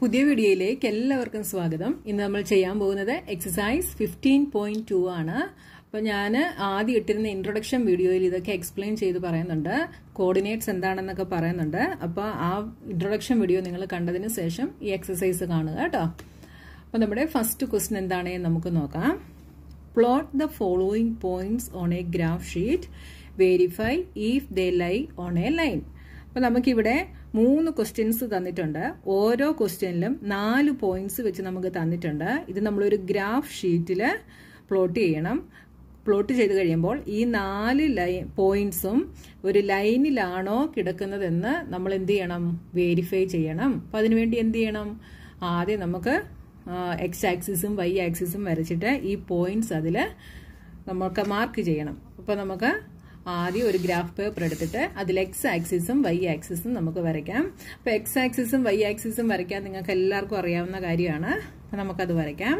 പുതിയ വീഡിയോയിലേക്ക് എല്ലാവർക്കും സ്വാഗതം ഇന്ന് നമ്മൾ ചെയ്യാൻ പോകുന്നത് എക്സസൈസ് ഫിഫ്റ്റീൻ പോയിന്റ് ടു ആണ് അപ്പോൾ ഞാൻ ആദ്യം ഇട്ടിരുന്ന ഇൻട്രൊഡക്ഷൻ വീഡിയോയിൽ ഇതൊക്കെ എക്സ്പ്ലെയിൻ ചെയ്ത് പറയുന്നുണ്ട് കോർഡിനേറ്റ്സ് എന്താണെന്നൊക്കെ പറയുന്നുണ്ട് അപ്പോൾ ആ ഇൻട്രൊഡക്ഷൻ വീഡിയോ നിങ്ങൾ കണ്ടതിന് ശേഷം ഈ എക്സസൈസ് കാണുക കേട്ടോ അപ്പോൾ നമ്മുടെ ഫസ്റ്റ് ക്വസ്റ്റ്യൻ എന്താണെന്ന് നമുക്ക് നോക്കാം Plot the following points on a graph sheet. Verify if they lie on a line. അപ്പോൾ നമുക്കിവിടെ മൂന്ന് ക്വസ്റ്റ്യൻസ് തന്നിട്ടുണ്ട് ഓരോ ക്വസ്റ്റ്യനിലും നാല് പോയിന്റ്സ് വെച്ച് നമുക്ക് തന്നിട്ടുണ്ട് ഇത് നമ്മളൊരു ഗ്രാഫ് ഷീറ്റിൽ പ്ലോട്ട് ചെയ്യണം പ്ലോട്ട് ചെയ്ത് കഴിയുമ്പോൾ ഈ നാല് ലൈ പോയിന്റ്സും ഒരു ലൈനിലാണോ കിടക്കുന്നതെന്ന് നമ്മൾ എന്ത് ചെയ്യണം വേരിഫൈ ചെയ്യണം അപ്പം അതിനുവേണ്ടി എന്ത് ചെയ്യണം ആദ്യം നമുക്ക് എക്സ് ആക്സിസും വൈ ആക്സിസും വരച്ചിട്ട് ഈ പോയിന്റ്സ് അതിൽ നമുക്ക് മാർക്ക് ചെയ്യണം അപ്പോൾ നമുക്ക് ആദ്യം ഒരു ഗ്രാഫ് പേപ്പർ എടുത്തിട്ട് അതിൽ എക്സ് ആക്സിസും വൈ ആക്സിസും നമുക്ക് വരയ്ക്കാം അപ്പോൾ എക്സ് ആക്സിസും വൈ ആക്സിസും വരയ്ക്കാൻ നിങ്ങൾക്ക് എല്ലാവർക്കും അറിയാവുന്ന കാര്യമാണ് അപ്പോൾ നമുക്കത് വരയ്ക്കാം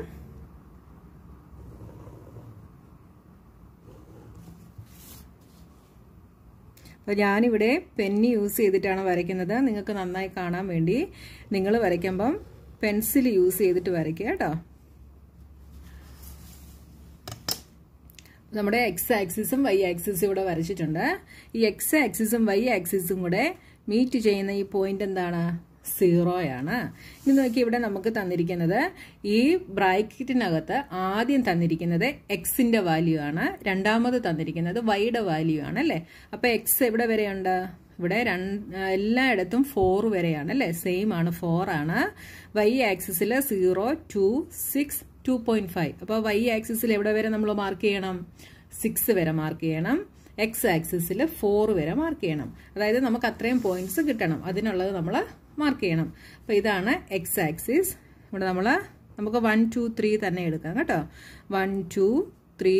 അപ്പോൾ ഞാനിവിടെ പെന്നി യൂസ് ചെയ്തിട്ടാണ് വരയ്ക്കുന്നത് നിങ്ങൾക്ക് നന്നായി കാണാൻ വേണ്ടി നിങ്ങൾ വരയ്ക്കുമ്പം പെൻസിൽ യൂസ് ചെയ്തിട്ട് വരയ്ക്കുക കേട്ടോ നമ്മുടെ എക്സ് ആക്സിസും വൈ ആക്സിസും ഇവിടെ വരച്ചിട്ടുണ്ട് ഈ എക്സ് ആക്സിസും വൈ ആക്സിസും കൂടെ മീറ്റ് ചെയ്യുന്ന ഈ പോയിന്റ് എന്താണ് സീറോയാണ് ഇനി നോക്കി ഇവിടെ നമുക്ക് തന്നിരിക്കുന്നത് ഈ ബ്രാക്കറ്റിനകത്ത് ആദ്യം തന്നിരിക്കുന്നത് എക്സിന്റെ വാല്യൂ ആണ് രണ്ടാമത് തന്നിരിക്കുന്നത് വൈയുടെ വാല്യൂ ആണ് അല്ലെ അപ്പോൾ എക്സ് എവിടെ വരെയുണ്ട് ഇവിടെ രണ്ട് എല്ലായിടത്തും ഫോർ വരെയാണ് അല്ലേ സെയിം ആണ് ഫോർ ആണ് വൈ ആക്സിസിൽ zero to six two point five അപ്പോൾ വൈ ആക്സിസിൽ എവിടെ വരെ നമ്മൾ മാർക്ക് ചെയ്യണം സിക്സ് വരെ മാർക്ക് ചെയ്യണം എക്സ് ആക്സിസിൽ ഫോർ വരെ മാർക്ക് ചെയ്യണം അതായത് നമുക്ക് അത്രയും പോയിന്റ്സ് കിട്ടണം അതിനുള്ളത് നമ്മൾ മാർക്ക് ചെയ്യണം അപ്പോൾ ഇതാണ് എക്സ് ആക്സിസ് ഇവിടെ നമ്മൾ നമുക്ക് വൺ ടു ത്രീ തന്നെ എടുക്കാം കേട്ടോ one two three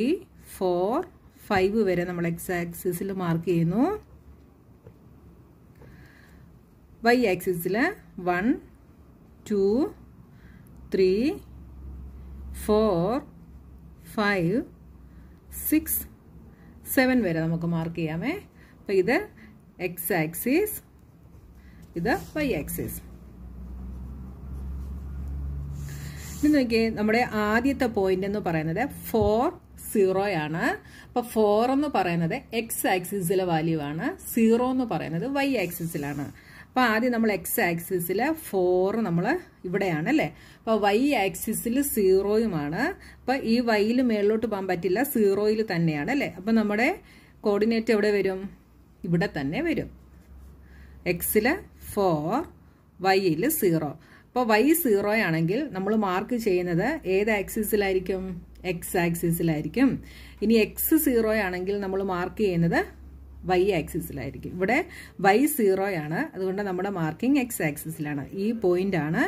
four five വരെ നമ്മൾ എക്സ് ആക്സിസിൽ മാർക്ക് ചെയ്യുന്നു വൈ ആക്സിസിൽ one two three four five six seven വരെ നമുക്ക് മാർക്ക് ചെയ്യാമേ അപ്പോൾ ഇത് എക്സ് ആക്സിസ് ഇത് വൈ ആക്സിസ് ഇനി നോക്കിയേ നമ്മുടെ ആദ്യത്തെ പോയിന്റ് എന്ന് പറയുന്നത് ഫോർ സീറോ ആണ് അപ്പോൾ ഫോർ എന്ന് പറയുന്നത് എക്സ് ആക്സിസിലെ വാല്യൂ ആണ് സീറോ എന്ന് പറയുന്നത് വൈ ആക്സിസിലാണ് അപ്പോൾ ആദ്യം നമ്മൾ എക്സ് ആക്സിസിൽ ഫോർ നമ്മൾ ഇവിടെയാണ് അല്ലേ അപ്പോൾ വൈ ആക്സിസിൽ സീറോയുമാണ് അപ്പോൾ ഈ വൈയിൽ മേളിലോട്ട് പോകാൻ പറ്റില്ല സീറോയിൽ തന്നെയാണ് അല്ലേ അപ്പോൾ നമ്മുടെ കോർഡിനേറ്റ് എവിടെ വരും ഇവിടെ തന്നെ വരും എക്സിൽ ഫോർ വൈയിൽ സീറോ അപ്പോൾ വൈ സീറോ ആണെങ്കിൽ നമ്മൾ മാർക്ക് ചെയ്യുന്നത് ഏത് ആക്സിസിലായിരിക്കും എക്സ് ആക്സിസിലായിരിക്കും ഇനി എക്സ് സീറോ ആണെങ്കിൽ നമ്മൾ മാർക്ക് ചെയ്യുന്നത് വൈ ആക്സിസിലായിരിക്കും ഇവിടെ വൈ സീറോയാണ് അതുകൊണ്ട് നമ്മുടെ മാർക്കിംഗ് എക്സ് ആക്സിസിലാണ് ഈ പോയിന്റ് ആണ്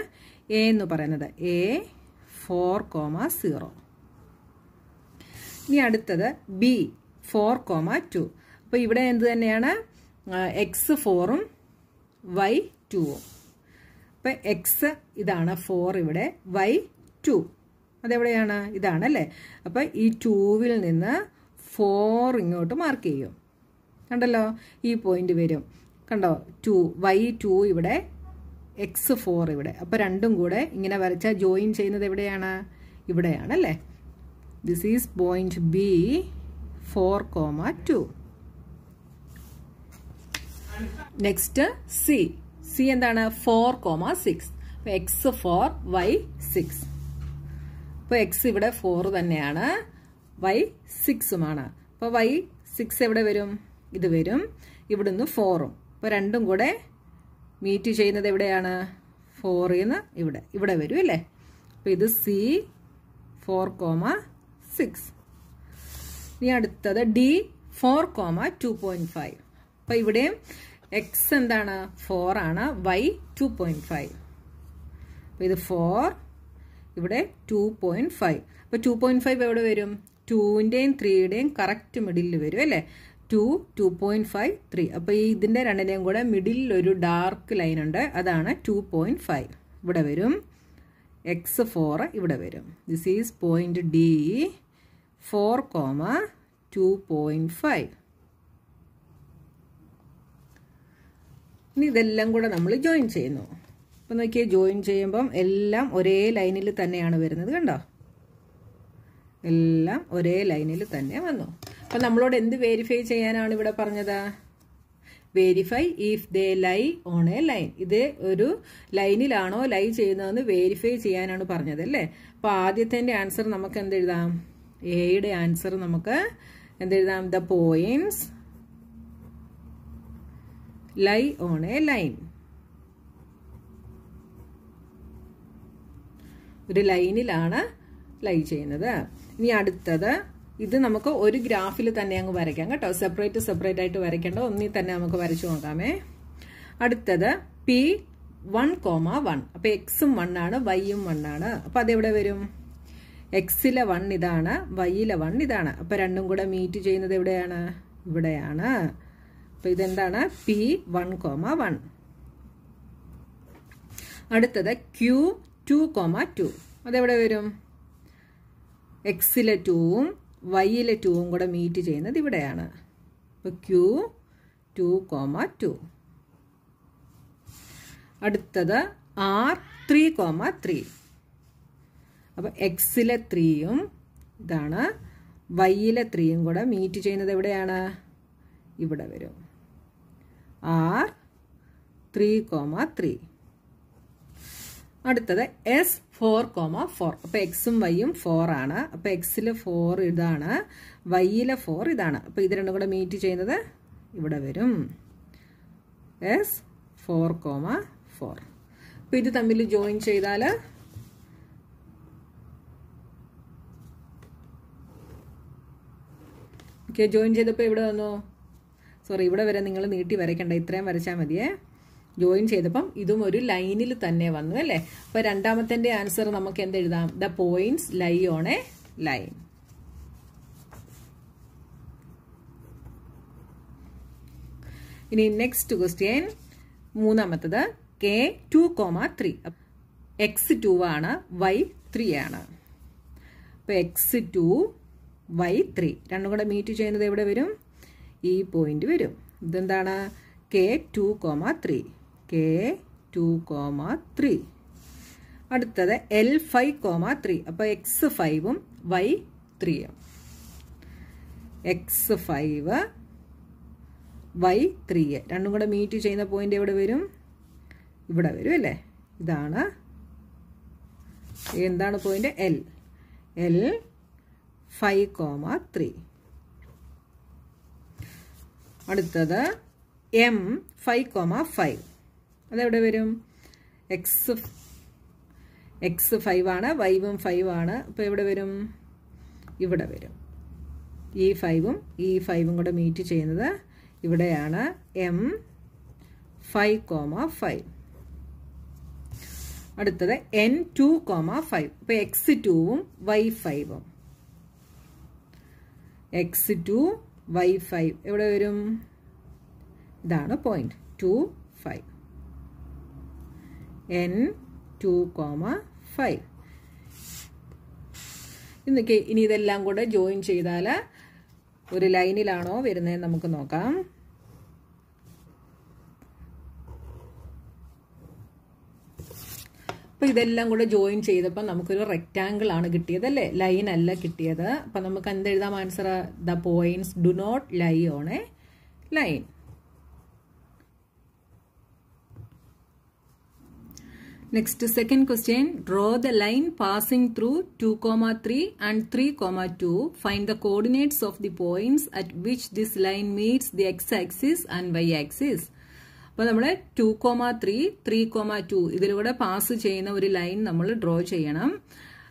എ എന്ന് പറയുന്നത് എ ഫോർ കോമ സീറോ ഇനി അടുത്തത് ബി ഫോർ കോമ ടു അപ്പോൾ ഇവിടെ എന്ത് തന്നെയാണ് എക്സ് ഫോറും വൈ ടുവും അപ്പം എക്സ് ഇതാണ് ഫോർ ഇവിടെ വൈ ടു അതെവിടെയാണ് ഇതാണ് അല്ലേ അപ്പം ഈ ടൂവിൽ നിന്ന് ഫോർ ഇങ്ങോട്ട് മാർക്ക് ചെയ്യും കണ്ടല്ലോ ഈ പോയിന്റ് വരും കണ്ടോ ടു വൈ ടു ഇവിടെ എക്സ് ഫോർ ഇവിടെ അപ്പൊ രണ്ടും കൂടെ ഇങ്ങനെ വരച്ചാൽ ജോയിൻ ചെയ്യുന്നത് എവിടെയാണ് ഇവിടെയാണ് അല്ലേ this is point B four comma two next C C എന്താണ് four comma six X four Y six അപ്പോൾ എക്സ് ഇവിടെ ഫോർ തന്നെയാണ് വൈ സിക്സുമാണ് അപ്പൊ വൈ സിക്സ് എവിടെ വരും ഇത് വരും ഇവിടുന്ന് ഫോറും അപ്പോൾ രണ്ടും കൂടെ മീറ്റ് ചെയ്യുന്നത് എവിടെയാണ് ഫോറിൽ നിന്ന് ഇവിടെ ഇവിടെ വരും അല്ലേ അപ്പോൾ ഇത് സി ഫോർ കോമ സിക്സ് ഇനി അടുത്തത് D four comma two point five അപ്പോൾ ഇവിടെയും എക്സ് എന്താണ് ഫോറാണ് വൈ ടു പോയിൻറ്റ് ഫൈവ് അപ്പോൾ ഇത് ഫോർ ഇവിടെ ടു പോയിൻറ്റ് ഫൈവ് അപ്പോൾ ടു പോയിൻറ്റ് ഫൈവ് എവിടെ വരും ടുവിൻ്റെയും ത്രീയുടെയും കറക്റ്റ് മിഡിലിൽ വരും അല്ലേ two two point five three അപ്പോൾ ഈ ഇതിൻ്റെ രണ്ടിനെയും കൂടെ മിഡിലിൽ ഒരു ഡാർക്ക് ലൈൻ ഉണ്ട് അതാണ് ടു പോയിൻറ്റ് ഫൈവ് ഇവിടെ വരും എക്സ് ഫോർ ഇവിടെ വരും this is point D four comma two point five ഇനി ഇതെല്ലാം കൂടെ നമ്മൾ ജോയിൻ ചെയ്യുന്നു അപ്പം നോക്കിയാൽ ജോയിൻ ചെയ്യുമ്പം എല്ലാം ഒരേ ലൈനിൽ തന്നെയാണ് വരുന്നത് കണ്ടോ എല്ലാം ഒരേ ലൈനിൽ തന്നെ വന്നു അപ്പൊ നമ്മളോട് എന്ത് വെരിഫൈ ചെയ്യാനാണ് ഇവിടെ പറഞ്ഞത് verify if they lie on a line ഇത് ഒരു ലൈനിലാണോ ലൈ ചെയ്യുന്നതെന്ന് വെരിഫൈ ചെയ്യാനാണ് പറഞ്ഞത് അല്ലേ അപ്പോൾ ആദ്യത്തെ ആൻസർ നമുക്ക് എന്തെഴുതാം എയുടെ ആൻസർ നമുക്ക് എന്തെഴുതാം the points lie on a line ഒരു ലൈനിലാണ് ലൈ ചെയ്യുന്നത് ഇനി അടുത്തത് ഇത് നമുക്ക് ഒരു ഗ്രാഫിൽ തന്നെ അങ്ങ് വരയ്ക്കാം കേട്ടോ സെപ്പറേറ്റ് സെപ്പറേറ്റ് ആയിട്ട് വരയ്ക്കേണ്ട ഒന്നിൽ തന്നെ നമുക്ക് വരച്ചു നോക്കാമേ അടുത്തത് പി വൺ കോമ വൺ അപ്പൊ എക്സും വണ്ണാണ് വൈയും വണ്ണാണ് അപ്പോൾ അതെവിടെ വരും എക്സിലെ വൺ ഇതാണ് വൈയിലെ വൺ ഇതാണ് അപ്പോൾ രണ്ടും കൂടെ മീറ്റ് ചെയ്യുന്നത് എവിടെയാണ് ഇവിടെയാണ് അപ്പോൾ ഇതെന്താണ് പി വൺ കോമ വൺ അടുത്തത് ക്യൂ ടു കോമ ടു അതെവിടെ വരും എക്സിലെ ടൂവും വൈയിലെ ടൂവും കൂടെ മീറ്റ് ചെയ്യുന്നത് ഇവിടെയാണ് അപ്പോൾ ക്യൂ ടു കോമ ടു അടുത്തത് ആർ ത്രീ കോമ ത്രീ അപ്പോൾ എക്സിലെ ത്രീയും ഇതാണ് വൈയിലെ ത്രീയും കൂടെ മീറ്റ് ചെയ്യുന്നത് എവിടെയാണ് ഇവിടെ വരും ആർ ത്രീ കോമ ത്രീ അടുത്തത് എസ് ഫോർ കോമ ഫോർ അപ്പൊ എക്സും വൈയും ഫോർ ആണ് അപ്പോൾ എക്സില് ഫോർ ഇതാണ് വൈയിലെ ഫോർ ഇതാണ് അപ്പോൾ ഇത് രണ്ടും കൂടെ മീറ്റ് ചെയ്യുന്നത് ഇവിടെ വരും എസ് ഫോർ കോമ ഫോർ അപ്പോൾ ഇത് തമ്മിൽ ജോയിൻ ചെയ്താൽ ഓക്കെ ജോയിൻ ചെയ്തപ്പോൾ ഇവിടെ വന്നു സോറി ഇവിടെ വരെ നിങ്ങൾ നീട്ടി വരയ്ക്കണ്ട ഇത്രയും വരച്ചാൽ മതിയേ ജോയിൻ ചെയ്തപ്പം ഇതും ഒരു ലൈനിൽ തന്നെ വന്നു അല്ലേ അപ്പോൾ രണ്ടാമത്തെ ആൻസർ നമുക്ക് എഴുതാം the points lie on a line ഇനി നെക്സ്റ്റ് ക്വസ്റ്റ്യൻ മൂന്നാമത്തത് K two comma three X two ആണ് വൈ ത്രീ ആണ് അപ്പോൾ എക്സ് ടു വൈ ത്രീ രണ്ടും കൂടെ മീറ്റ് ചെയ്യുന്നത് എവിടെ വരും ഈ പോയിന്റ് വരും ഇതെന്താണ് K two comma three K two comma three അടുത്തത് എൽ ഫൈവ് കോമ ത്രീ അപ്പോൾ എക്സ് ഫൈവും വൈ ത്രീയും എക്സ് ഫൈവ് വൈ ത്രീ രണ്ടും കൂടെ മീറ്റ് ചെയ്യുന്ന പോയിന്റ് എവിടെ വരും ഇവിടെ വരും അല്ലേ ഇതാണ് എന്താണ് point L L five comma three അടുത്തത് എം ഫൈവ് കോമ ഫൈവ് അതെവിടെ വരും എക്സ് എക്സ് ഫൈവ് ആണ് വൈവും ഫൈവ് ആണ് അപ്പോൾ എവിടെ വരും ഇവിടെ വരും ഈ ഫൈവും ഈ ഫൈവും കൂടെ മീറ്റ് ചെയ്യുന്നത് ഇവിടെയാണ് എം ഫൈവ് കോമ ഫൈവ് അടുത്തത് എൻ ടു കോമ ഫൈവ് അപ്പോൾ എക്സ് ടുവും വൈ ഫൈവും എക്സ് ടു വൈ ഫൈവ് എവിടെ വരും ഇതാണ് point two five N two comma five ഇന്നൊക്കെ ഇനി ഇതെല്ലാം കൂടെ ജോയിൻ ചെയ്താൽ ഒരു ലൈനിലാണോ വരുന്നത് നമുക്ക് നോക്കാം അപ്പോൾ ഇതെല്ലാം കൂടെ ജോയിൻ ചെയ്തപ്പോൾ നമുക്കൊരു റെക്റ്റാങ്കിൾ ആണ് കിട്ടിയത് അല്ലേ ലൈൻ അല്ല കിട്ടിയത് അപ്പം നമുക്ക് എന്തെഴുതാം answer the points do not lie on a line next second question draw the line passing through 2, comma 3 and 3, comma 2. Find the coordinates of the points at which this line meets the X axis and Y axis അപ്പോൾ നമ്മൾ two comma three three comma two ഇതിലൂടെ pass ചെയ്യുന്ന ഒരു line നമ്മൾ draw ചെയ്യണം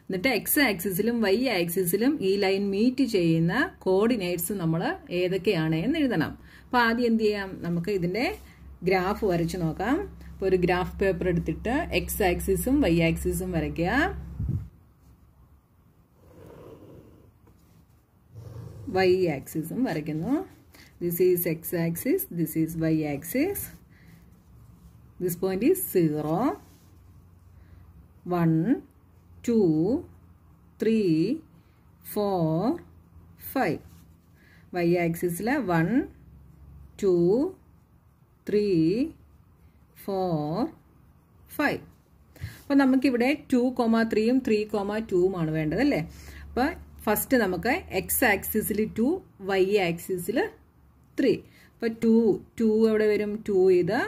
എന്നിട്ട് X ആക്സിസിലും Y ആക്സിസിലും ഈ ലൈൻ മീറ്റ് ചെയ്യുന്ന കോർഡിനേറ്റ്സ് നമ്മൾ ഏതൊക്കെയാണ് എന്ന് എഴുതണം അപ്പോൾ ആദ്യം എന്ത് ചെയ്യാം നമുക്ക് ഇതിന്റെ ഗ്രാഫ് വരച്ച് നോക്കാം അപ്പോൾ ഒരു ഗ്രാഫ് പേപ്പർ എടുത്തിട്ട് എക്സ് ആക്സിസും വൈ ആക്സിസും വരയ്ക്കുക വൈ ആക്സിസും വരയ്ക്കുന്നു this is X axis this is Y axis this point is zero one two three four five Y ആക്സിസിൽ one two three four five അപ്പോൾ നമുക്കിവിടെ ടു കോമ ത്രീയും ത്രീ കോമ ആണ് വേണ്ടത് അല്ലേ അപ്പോൾ ഫസ്റ്റ് നമുക്ക് എക്സ് ആക്സിസിൽ ടു വൈ ആക്സിസിൽ ത്രീ അപ്പോൾ ടു ടു എവിടെ വരും ടു ഇത്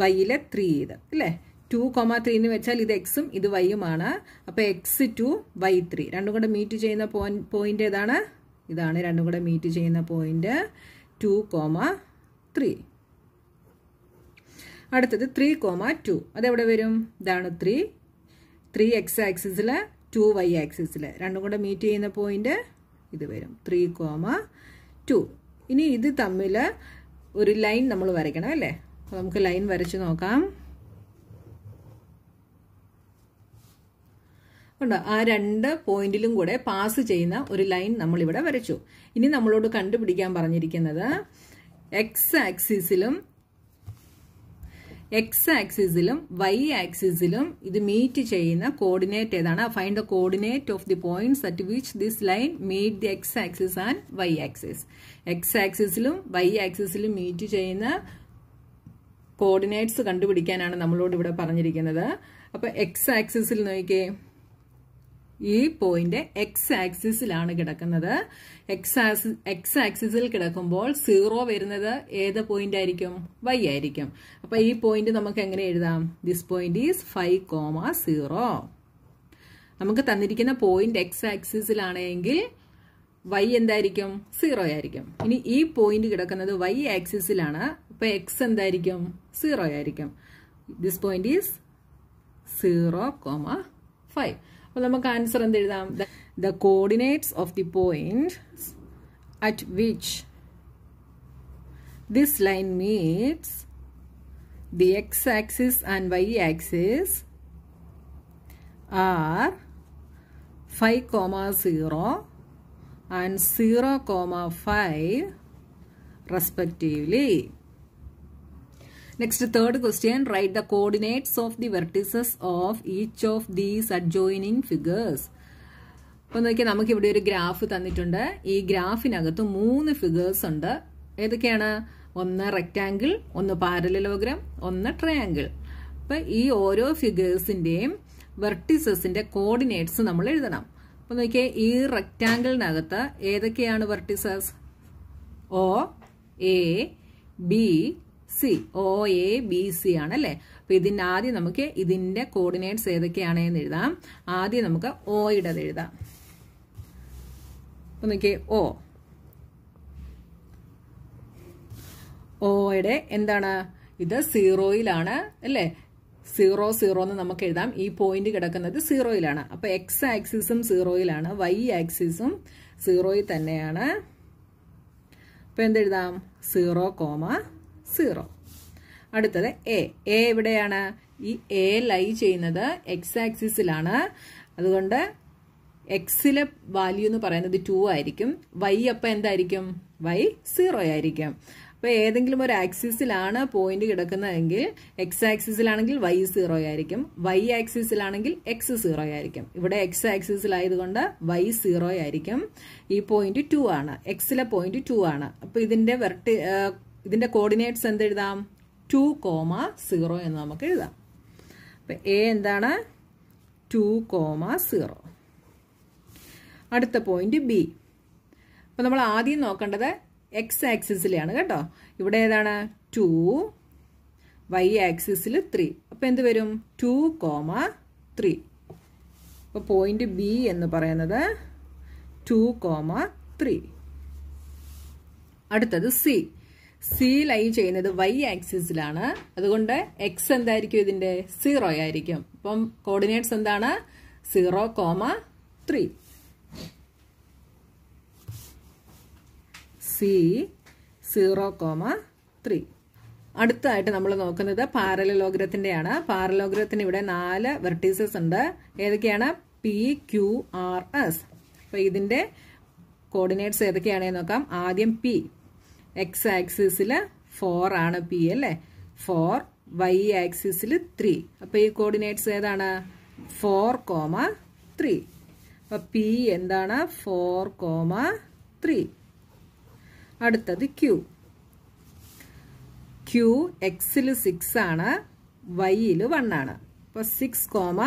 വൈയിലെ ത്രീ ഇത് അല്ലേ ടു കോമ ത്രീ എന്ന് വെച്ചാൽ ഇത് എക്സും ഇത് വൈയുമാണ് അപ്പോൾ എക്സ് ടു വൈ ത്രീ രണ്ടും കൂടെ മീറ്റ് ചെയ്യുന്ന പോയിന്റ് ഏതാണ് ഇതാണ് രണ്ടും കൂടെ മീറ്റ് ചെയ്യുന്ന പോയിന്റ് ടു കോമ ത്രീ അടുത്തത് ത്രീ കോമ ടു അതെവിടെ വരും ഇതാണ് ത്രീ ത്രീ എക്സ് ആക്സിസിൽ ടു വൈ ആക്സിസിൽ രണ്ടും കൂടെ മീറ്റ് ചെയ്യുന്ന പോയിന്റ് ഇത് വരും ത്രീ കോമ ടു ഇനി ഇത് തമ്മിൽ ഒരു ലൈൻ നമ്മൾ വരയ്ക്കണം അല്ലേ നമുക്ക് ലൈൻ വരച്ച് നോക്കാം ആ രണ്ട് പോയിന്റിലും കൂടെ പാസ് ചെയ്യുന്ന ഒരു ലൈൻ നമ്മൾ ഇവിടെ വരച്ചു ഇനി നമ്മളോട് കണ്ടുപിടിക്കാൻ പറഞ്ഞിരിക്കുന്നത് എക്സ് ആക്സിസിലും എക്സ് ആക്സിസിലും വൈ ആക്സിസിലും ഇത് മീറ്റ് ചെയ്യുന്ന കോർഡിനേറ്റ് ഏതാണ് find the coordinate of the points at which this line meet the X axis and Y axis X ആക്സിസിലും വൈ ആക്സിസിലും മീറ്റ് ചെയ്യുന്ന കോർഡിനേറ്റ്സ് കണ്ടുപിടിക്കാനാണ് നമ്മളോട് ഇവിടെ പറഞ്ഞിരിക്കുന്നത് അപ്പോൾ എക്സ് ആക്സിസിൽ നോക്കിയേ ഈ പോയിന്റ് എക്സ് ആക്സിസിലാണ് കിടക്കുന്നത് എക്സ് എക്സ് ആക്സിസിൽ കിടക്കുമ്പോൾ സീറോ വരുന്നത് ഏത് പോയിന്റ് ആയിരിക്കും വൈ ആയിരിക്കും അപ്പൊ ഈ പോയിന്റ് നമുക്ക് എങ്ങനെ എഴുതാം this point is five comma zero നമുക്ക് തന്നിരിക്കുന്ന പോയിന്റ് എക്സ് ആക്സിസിലാണെങ്കിൽ വൈ എന്തായിരിക്കും സീറോ ആയിരിക്കും ഇനി ഈ പോയിന്റ് കിടക്കുന്നത് വൈ ആക്സിസിലാണ് അപ്പൊ എക്സ് എന്തായിരിക്കും സീറോ ആയിരിക്കും this point is zero comma five അപ്പോൾ നമുക്ക് ആൻസർ എന്തെഴുതാം the coordinates of the point at which this line meets the x-axis and y-axis are 5 comma 0 and 0 comma 5 respectively next third question write the coordinates of the vertices of each of these adjoining figures അപ്പൊ നോക്കിയാൽ നമുക്ക് ഇവിടെ ഒരു graph തന്നിട്ടുണ്ട് ഈ ഗ്രാഫിനകത്ത് മൂന്ന് figures ഉണ്ട് ഏതൊക്കെയാണ് ഒന്ന് റെക്റ്റാങ്കിൾ ഒന്ന് പാരലോഗ്രം ഒന്ന് ട്രയാങ്കിൾ അപ്പൊ ഈ ഓരോ ഫിഗേഴ്സിന്റെയും വെർട്ടിസസിന്റെ കോർഡിനേറ്റ്സ് നമ്മൾ എഴുതണം അപ്പൊ നോക്കിയാൽ ഈ റെക്റ്റാങ്കിളിനകത്ത് ഏതൊക്കെയാണ് vertices O A B C O A B C ആണ് അല്ലെ അപ്പോൾ ഇതിൻ്റെ ആദ്യം നമുക്ക് ഇതിൻ്റെ കോർഡിനേറ്റ്സ് ഏതൊക്കെയാണ് എന്ന് എഴുതാം ആദ്യം നമുക്ക് ഒയുടെ എഴുതാം അപ്പോൾ ഒ ഒയുടെ എന്താണ് ഇത് സീറോയിലാണ് അല്ലേ സീറോ സീറോ എന്ന് നമുക്ക് എഴുതാം ഈ പോയിന്റ് കിടക്കുന്നത് സീറോയിലാണ് അപ്പോൾ എക്സ് ആക്സിസും സീറോയിലാണ് വൈ ആക്സിസും സീറോയിൽ തന്നെയാണ് അപ്പോൾ എന്തെഴുതാം സീറോ കോമ സീറോ അടുത്തത് എ എ എവിടെയാണ് ഈ എ ലൈ ചെയ്യുന്നത് എക്സ് ആക്സിസിലാണ് അതുകൊണ്ട് എക്സിലെ വാല്യൂ എന്ന് പറയുന്നത് ടു ആയിരിക്കും വൈ അപ്പം എന്തായിരിക്കും വൈ സീറോ ആയിരിക്കും അപ്പോൾ ഏതെങ്കിലും ഒരു ആക്സിസിലാണ് പോയിന്റ് കിടക്കുന്നതെങ്കിൽ എക്സ് ആക്സിസിലാണെങ്കിൽ വൈ സീറോ ആയിരിക്കും വൈ ആക്സിസിലാണെങ്കിൽ എക്സ് സീറോ ആയിരിക്കും ഇവിടെ എക്സ് ആക്സിസിലായതുകൊണ്ട് വൈ സീറോ ആയിരിക്കും ഈ പോയിന്റ് ടു ആണ് എക്സിലെ പോയിന്റ് ടു ആണ് അപ്പോൾ ഇതിൻ്റെ വെർട്ടി ഇതിൻ്റെ കോർഡിനേറ്റ്സ് എന്തെഴുതാം ടു കോമ സീറോ എന്ന് നമുക്ക് എഴുതാം അപ്പം എ എന്താണ് ടു കോമ സീറോ അടുത്ത പോയിന്റ് ബി അപ്പോൾ നമ്മൾ ആദ്യം നോക്കേണ്ടത് എക്സ് ആക്സിസിലാണ് കേട്ടോ ഇവിടെ ഏതാണ് ടു വൈ ആക്സിസിൽ ത്രീ അപ്പോൾ എന്ത് വരും ടു കോമ ത്രീ അപ്പോൾ പോയിന്റ് ബി എന്ന് പറയുന്നത് ടു കോമ ത്രീ അടുത്തത് സി സി ലൈ ചെയ്യുന്നത് വൈ ആക്സിസിലാണ് അതുകൊണ്ട് എക്സ് എന്തായിരിക്കും ഇതിന്റെ സീറോ ആയിരിക്കും അപ്പം കോർഡിനേറ്റ്സ് എന്താണ് zero comma three C zero comma three അടുത്തായിട്ട് നമ്മൾ നോക്കുന്നത് പാരലോഗ്രത്തിൻ്റെയാണ് പാരലോഗ്രത്തിന് ഇവിടെ നാല് വെർട്ടീസസ് ഉണ്ട് ഏതൊക്കെയാണ് പി ക്യു ആർ എസ് അപ്പോൾ ഇതിന്റെ കോർഡിനേറ്റ്സ് ഏതൊക്കെയാണെന്ന് നോക്കാം ആദ്യം പി എക്സ് ആക്സിസിൽ ഫോർ ആണ് പി അല്ലേ ഫോർ വൈ ആക്സിസിൽ ത്രീ അപ്പോൾ ഈ കോർഡിനേറ്റ്സ് ഏതാണ് ഫോർ കോമ ത്രീ അപ്പം പി എന്താണ് ഫോർ കോമ ത്രീ അടുത്തത് ക്യു ക്യു എക്സിൽ സിക്സ് ആണ് വൈയിൽ വൺ ആണ് അപ്പം six comma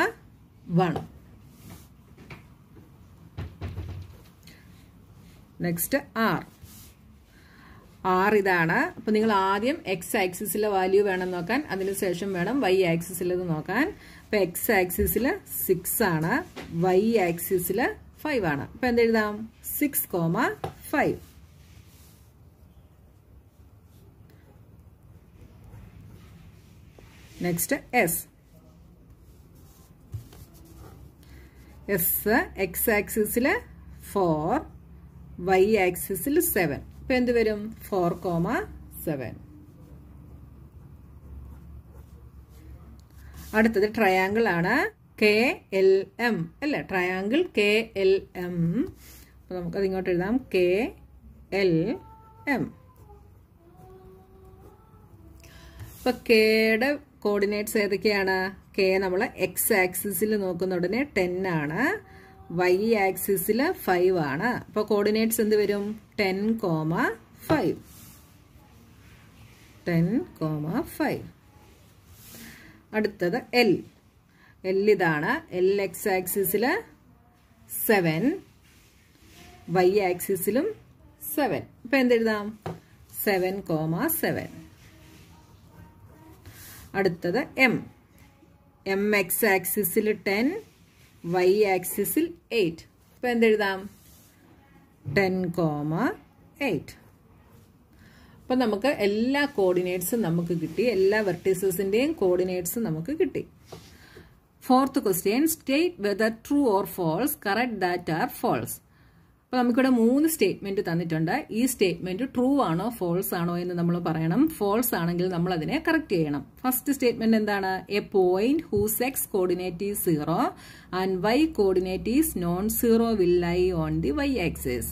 one next R R ഇതാണ് അപ്പോൾ നിങ്ങൾ ആദ്യം എക്സ് ആക്സിസിലെ വാല്യൂ വേണം നോക്കാൻ അതിനുശേഷം വേണം വൈ ആക്സിസിലത് നോക്കാൻ അപ്പോൾ എക്സ് ആക്സിസിൽ സിക്സ് ആണ് വൈ ആക്സിസിൽ ഫൈവ് ആണ് അപ്പോൾ എന്തെഴുതാം six comma five next S S x ആക്സിസിൽ ഫോർ വൈ ആക്സിസിൽ സെവൻ ഇപ്പൊ എന്ത് വരും ഫോർ കോമ സെവൻ അടുത്തത് ട്രയാങ്കിൾ ആണ് കെ എൽ എം അല്ലേ ട്രയാങ്കിൾ കെ എൽ എം അപ്പോൾ നമുക്കത് ഇങ്ങോട്ട് എഴുതാം കെ എൽ എം അപ്പോൾ കെയുടെ കോർഡിനേറ്റ്സ് ഏതൊക്കെയാണ് കെ നമ്മൾ എക്സ് ആക്സിസിൽ നോക്കുന്ന ഉടനെ ടെൻ ആണ് വൈ ആക്സിസിൽ ഫൈവ് ആണ് അപ്പോൾ കോർഡിനേറ്റ്സ് എന്ത് വരും ten comma five ten comma five അടുത്തത് എൽ എൽ ഇതാണ് എൽ എക്സ് ആക്സിസിൽ സെവൻ വൈ ആക്സിസിലും സെവൻ ഇപ്പം എന്തെഴുതാം സെവൻ കോമ സെവൻ അടുത്തത് എം എം എക്സ് ആക്സിസിൽ ടെൻ വൈ ആക്സിസിൽ എയ്റ്റ് ഇപ്പോൾ എന്തെഴുതാം ടെൻ കോമ എയ്റ്റ് അപ്പം നമുക്ക് എല്ലാ കോർഡിനേറ്റ്സും നമുക്ക് കിട്ടി എല്ലാ വെർട്ടീസസിൻ്റെയും കോർഡിനേറ്റ്സ് നമുക്ക് കിട്ടി fourth question state whether true or false correct that are false അപ്പോൾ നമുക്കിവിടെ മൂന്ന് സ്റ്റേറ്റ്മെന്റ് തന്നിട്ടുണ്ട് ഈ സ്റ്റേറ്റ്മെന്റ് ട്രൂ ആണോ ഫോൾസ് ആണോ എന്ന് നമ്മൾ പറയണം ഫോൾസ് ആണെങ്കിൽ നമ്മൾ അതിനെ കറക്റ്റ് ചെയ്യണം ഫസ്റ്റ് സ്റ്റേറ്റ്മെന്റ് എന്താണ് a point whose x coordinate is zero and y coordinate is non zero will lie on the y axis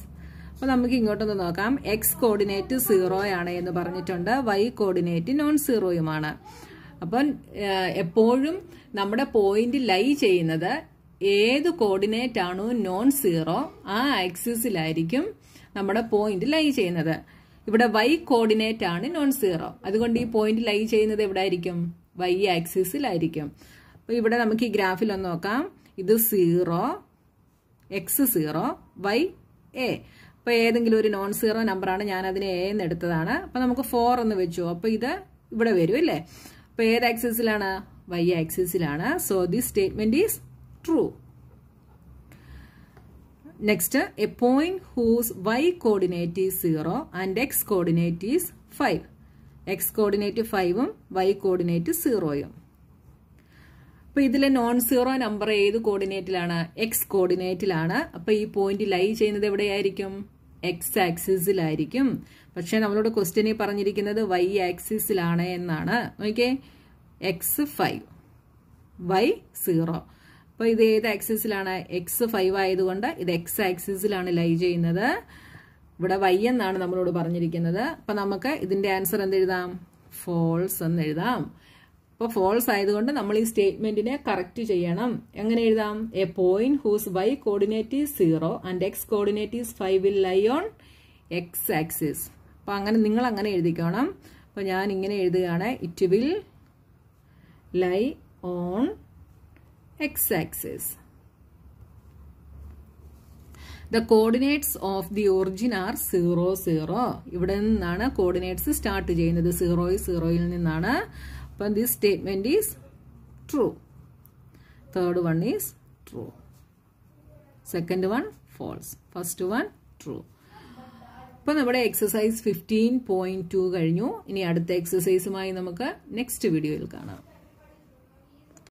അപ്പോൾ നമുക്ക് ഇങ്ങോട്ടൊന്ന് നോക്കാം എക്സ് കോർഡിനേറ്റ് സീറോ ആണ് എന്ന് പറഞ്ഞിട്ടുണ്ട് വൈ കോർഡിനേറ്റ് നോൺ സീറോയുമാണ് അപ്പം എപ്പോഴും നമ്മുടെ പോയിന്റ് ലൈ ചെയ്യുന്നത് ഏത് കോർഡിനേറ്റ് ആണോ നോൺ സീറോ ആ ആക്സിസിലായിരിക്കും നമ്മുടെ പോയിന്റ് ലൈ ചെയ്യുന്നത് ഇവിടെ വൈ കോർഡിനേറ്റ് ആണ് നോൺ സീറോ അതുകൊണ്ട് ഈ പോയിന്റ് ലൈ ചെയ്യുന്നത് എവിടെ ആയിരിക്കും വൈ ആക്സിസിലായിരിക്കും അപ്പോൾ ഇവിടെ നമുക്ക് ഈ ഗ്രാഫിൽ ഒന്ന് നോക്കാം ഇത് zero x zero y A അപ്പൊ ഏതെങ്കിലും ഒരു നോൺ സീറോ നമ്പറാണ് ഞാൻ അതിനെ എ എന്ന് എടുത്തതാണ് അപ്പൊ നമുക്ക് ഫോർ എന്ന് വെച്ചു അപ്പൊ ഇത് ഇവിടെ വരും അല്ലേ അപ്പൊ ഏത് ആക്സിസിലാണ് വൈ ആക്സിസിലാണ് so this statement is true next a point whose y coordinate is zero and x coordinate is 5. X coordinate ഫൈവും വൈ കോർഡിനേറ്റ് സീറോയും അപ്പൊ ഇതിലെ നോൺ സീറോ നമ്പർ ഏത് കോർഡിനേറ്റിലാണ് എക്സ് കോർഡിനേറ്റിലാണ് അപ്പൊ ഈ പോയിന്റ് ലൈ ചെയ്യുന്നത് എവിടെയായിരിക്കും എക്സ് ആക്സിസിലായിരിക്കും പക്ഷെ നമ്മളോട് ക്വസ്റ്റ്യനിൽ പറഞ്ഞിരിക്കുന്നത് വൈ ആക്സിസിലാണ് എന്നാണ് okay x five y zero അപ്പോൾ ഇത് ഏത് ആക്സിസിലാണ് എക്സ് ഫൈവ് ആയതുകൊണ്ട് ഇത് എക്സ് ആക്സിസിലാണ് ലൈ ചെയ്യുന്നത് ഇവിടെ വൈ എന്നാണ് നമ്മളോട് പറഞ്ഞിരിക്കുന്നത് അപ്പം നമുക്ക് ഇതിൻ്റെ ആൻസർ എന്തെഴുതാം ഫോൾസ് എന്ന് എഴുതാം അപ്പോൾ ഫോൾസ് ആയതുകൊണ്ട് നമ്മൾ ഈ സ്റ്റേറ്റ്മെന്റിനെ കറക്റ്റ് ചെയ്യണം എങ്ങനെ എഴുതാം a point whose y coordinate is zero and x coordinate is five will lie on x axis അപ്പോൾ അങ്ങനെ നിങ്ങൾ അങ്ങനെ എഴുതിക്കോണം അപ്പോൾ ഞാൻ ഇങ്ങനെ എഴുതുകയാണ് it will lie on x-axis. The coordinates of the origin are zero zero ഇവിടെ നിന്നാണ് കോർഡിനേറ്റ്സ് സ്റ്റാർട്ട് ചെയ്യുന്നത് സീറോയിൽ സീറോയിൽ നിന്നാണ് അപ്പം this statement is true third one is true second one false first one true ഇപ്പം നമ്മുടെ എക്സസൈസ് ഫിഫ്റ്റീൻ പോയിന്റ് ടു കഴിഞ്ഞു ഇനി അടുത്ത എക്സസൈസുമായി നമുക്ക് നെക്സ്റ്റ് വീഡിയോയിൽ കാണാം